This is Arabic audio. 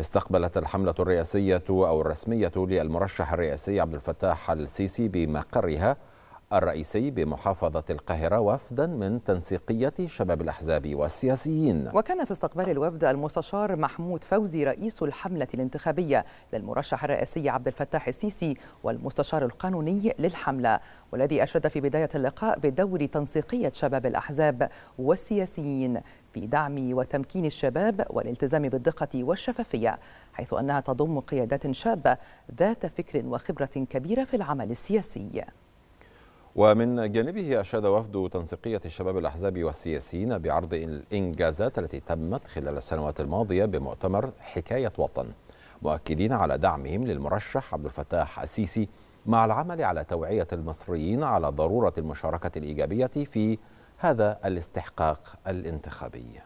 استقبلت الحملة الرئاسية أو الرسمية للمرشح الرئاسي عبد الفتاح السيسي بمقرها الرئيسي بمحافظة القاهرة وفدا من تنسيقية شباب الأحزاب والسياسيين وكان في استقبال الوفد المستشار محمود فوزي رئيس الحملة الانتخابية للمرشح الرئاسي عبد الفتاح السيسي والمستشار القانوني للحملة والذي أشاد في بداية اللقاء بدور تنسيقية شباب الأحزاب والسياسيين في دعم وتمكين الشباب والالتزام بالدقة والشفافية حيث أنها تضم قيادات شابة ذات فكر وخبرة كبيرة في العمل السياسي ومن جانبه أشاد وفد تنسيقية الشباب الأحزابي والسياسيين بعرض الإنجازات التي تمت خلال السنوات الماضية بمؤتمر حكاية وطن مؤكدين على دعمهم للمرشح عبد الفتاح السيسي مع العمل على توعية المصريين على ضرورة المشاركة الإيجابية في هذا الاستحقاق الانتخابي